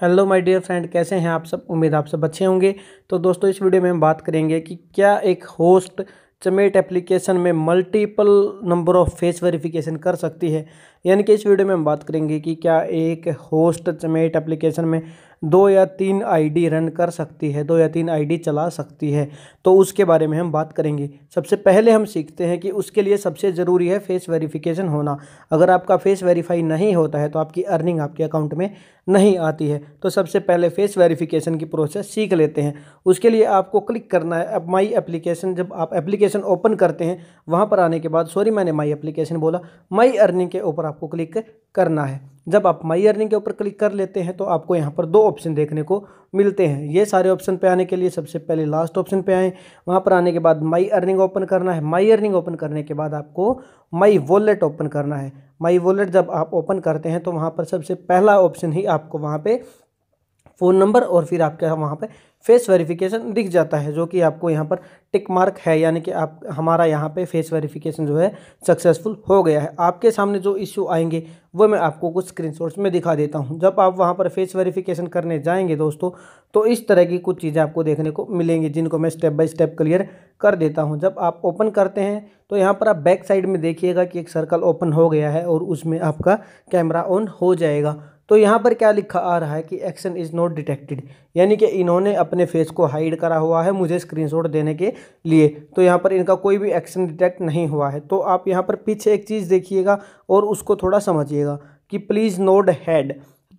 hello my dear friend कैसे हैं आप सब उम्मीद आप सब अच्छे होंगे तो दोस्तों इस वीडियो में हम बात करेंगे कि क्या एक होस्ट चमेट एप्लीकेशन में multiple number of face verification कर सकती है यानी कि इस वीडियो में हम बात करेंगे कि क्या एक होस्ट चमेट एप्लीकेशन में दो या तीन आईडी रन कर सकती है दो या तीन आईडी चला सकती है तो उसके बारे में हम बात करेंगे सबसे पहले हम सीखते हैं कि उसके लिए सबसे ज़रूरी है फेस वेरिफिकेशन होना अगर आपका फेस वेरीफाई नहीं होता है तो आपकी अर्निंग आपके अकाउंट में नहीं आती है तो सबसे पहले फेस वेरिफिकेशन की प्रोसेस सीख लेते हैं उसके लिए आपको क्लिक करना है अब माई एप्लीकेशन जब आप एप्लीकेशन ओपन करते हैं वहाँ पर आने के बाद सॉरी मैंने माई एप्लीकेशन बोला माई अर्निंग के ऊपर आपको क्लिक करना है जब आप माई अर्निंग के ऊपर क्लिक कर लेते हैं तो आपको यहाँ पर दो ऑप्शन देखने को मिलते हैं ये सारे ऑप्शन पे आने के लिए सबसे पहले लास्ट ऑप्शन पे आएँ वहाँ पर आने के बाद माई अर्निंग ओपन करना है माई अर्निंग ओपन करने के बाद आपको माई वॉलेट ओपन करना है माई वॉलेट जब आप ओपन करते हैं तो वहाँ पर सबसे पहला ऑप्शन ही आपको वहाँ पे फ़ोन नंबर और फिर आपके वहाँ पर फेस वेरिफिकेशन दिख जाता है जो कि आपको यहाँ पर टिक मार्क है यानी कि आप हमारा यहाँ पे फेस वेरिफिकेशन जो है सक्सेसफुल हो गया है आपके सामने जो इश्यू आएंगे वो मैं आपको कुछ स्क्रीनशॉट्स में दिखा देता हूँ जब आप वहाँ पर फेस वेरिफिकेशन करने जाएंगे दोस्तों तो इस तरह की कुछ चीज़ें आपको देखने को मिलेंगी जिनको मैं स्टेप बाई स्टेप क्लियर कर देता हूँ जब आप ओपन करते हैं तो यहाँ पर आप बैक साइड में देखिएगा कि एक सर्कल ओपन हो गया है और उसमें आपका कैमरा ऑन हो जाएगा तो यहाँ पर क्या लिखा आ रहा है कि एक्शन इज़ नॉट डिटेक्टेड यानी कि इन्होंने अपने फेस को हाइड करा हुआ है मुझे स्क्रीनशॉट देने के लिए तो यहाँ पर इनका कोई भी एक्शन डिटेक्ट नहीं हुआ है तो आप यहाँ पर पीछे एक चीज़ देखिएगा और उसको थोड़ा समझिएगा कि प्लीज़ नोड हैड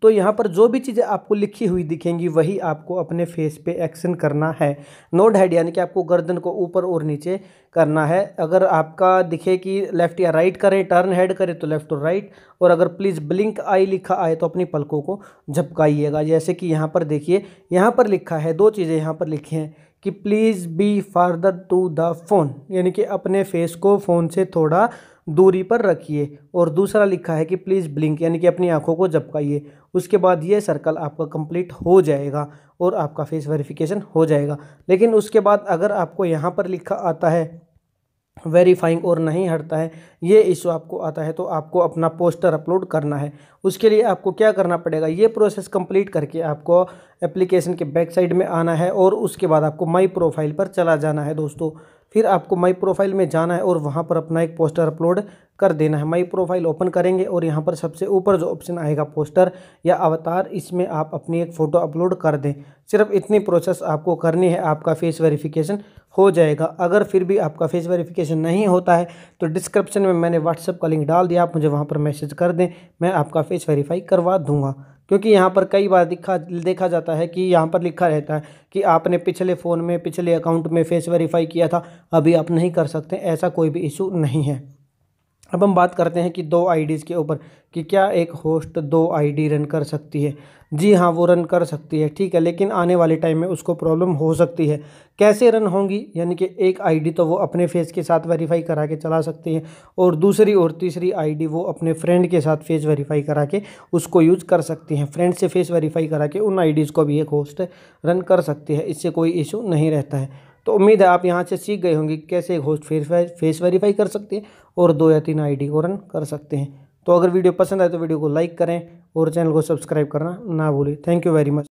तो यहाँ पर जो भी चीज़ें आपको लिखी हुई दिखेंगी वही आपको अपने फेस पे एक्शन करना है नोड हेड यानी कि आपको गर्दन को ऊपर और नीचे करना है अगर आपका दिखे कि लेफ़्ट या राइट करें टर्न हेड करें तो लेफ़्ट और राइट और अगर प्लीज़ ब्लिंक आई लिखा आए तो अपनी पलकों को झपकाइएगा जैसे कि यहाँ पर देखिए यहाँ पर लिखा है दो चीज़ें यहाँ पर लिखी हैं कि please be farther to the phone यानी कि अपने फेस को फ़ोन से थोड़ा दूरी पर रखिए और दूसरा लिखा है कि प्लीज़ ब्लिंक यानी कि अपनी आंखों को झपकाइए उसके बाद ये सर्कल आपका कंप्लीट हो जाएगा और आपका फेस वेरिफिकेशन हो जाएगा लेकिन उसके बाद अगर आपको यहाँ पर लिखा आता है वेरीफाइंग और नहीं हटता है ये इशू आपको आता है तो आपको अपना पोस्टर अपलोड करना है उसके लिए आपको क्या करना पड़ेगा ये प्रोसेस कंप्लीट करके आपको एप्लीकेशन के बैक साइड में आना है और उसके बाद आपको माई प्रोफाइल पर चला जाना है दोस्तों फिर आपको माई प्रोफाइल में जाना है और वहाँ पर अपना एक पोस्टर अपलोड कर देना है माई प्रोफाइल ओपन करेंगे और यहाँ पर सबसे ऊपर जो ऑप्शन आएगा पोस्टर या अवतार इसमें आप अपनी एक फ़ोटो अपलोड कर दें सिर्फ इतनी प्रोसेस आपको करनी है आपका फेस वेरिफिकेशन हो जाएगा अगर फिर भी आपका फेस वेरिफिकेशन नहीं होता है तो डिस्क्रिप्शन में मैंने व्हाट्सअप का लिंक डाल दिया आप मुझे वहाँ पर मैसेज कर दें मैं आपका फेस वेरीफाई करवा दूँगा क्योंकि यहाँ पर कई बार दिखा देखा जाता है कि यहाँ पर लिखा रहता है कि आपने पिछले फ़ोन में पिछले अकाउंट में फेस वेरीफाई किया था अभी आप नहीं कर सकते ऐसा कोई भी इशू नहीं है अब हम बात करते हैं कि दो आईडीज़ के ऊपर कि क्या एक होस्ट दो आईडी रन कर सकती है जी हाँ वो रन कर सकती है ठीक है लेकिन आने वाले टाइम में उसको प्रॉब्लम हो सकती है कैसे रन होंगी यानी कि एक आईडी तो वो अपने फेस के साथ वेरीफाई करा के चला सकती है और दूसरी और तीसरी आईडी वो अपने फ्रेंड के साथ फेस वेरीफाई करा के उसको यूज़ कर सकती हैं फ्रेंड से फेस वेरीफाई करा के उन आईडीज़ को भी एक होस्ट रन कर सकती है इससे कोई इशू नहीं रहता है तो उम्मीद है आप यहाँ से सीख गए होंगे कैसे एक होस्ट फेस फेस वेरीफाई कर सकते हैं और दो या तीन आईडी को रन कर सकते हैं तो अगर वीडियो पसंद आए तो वीडियो को लाइक करें और चैनल को सब्सक्राइब करना ना भूलें थैंक यू वेरी मच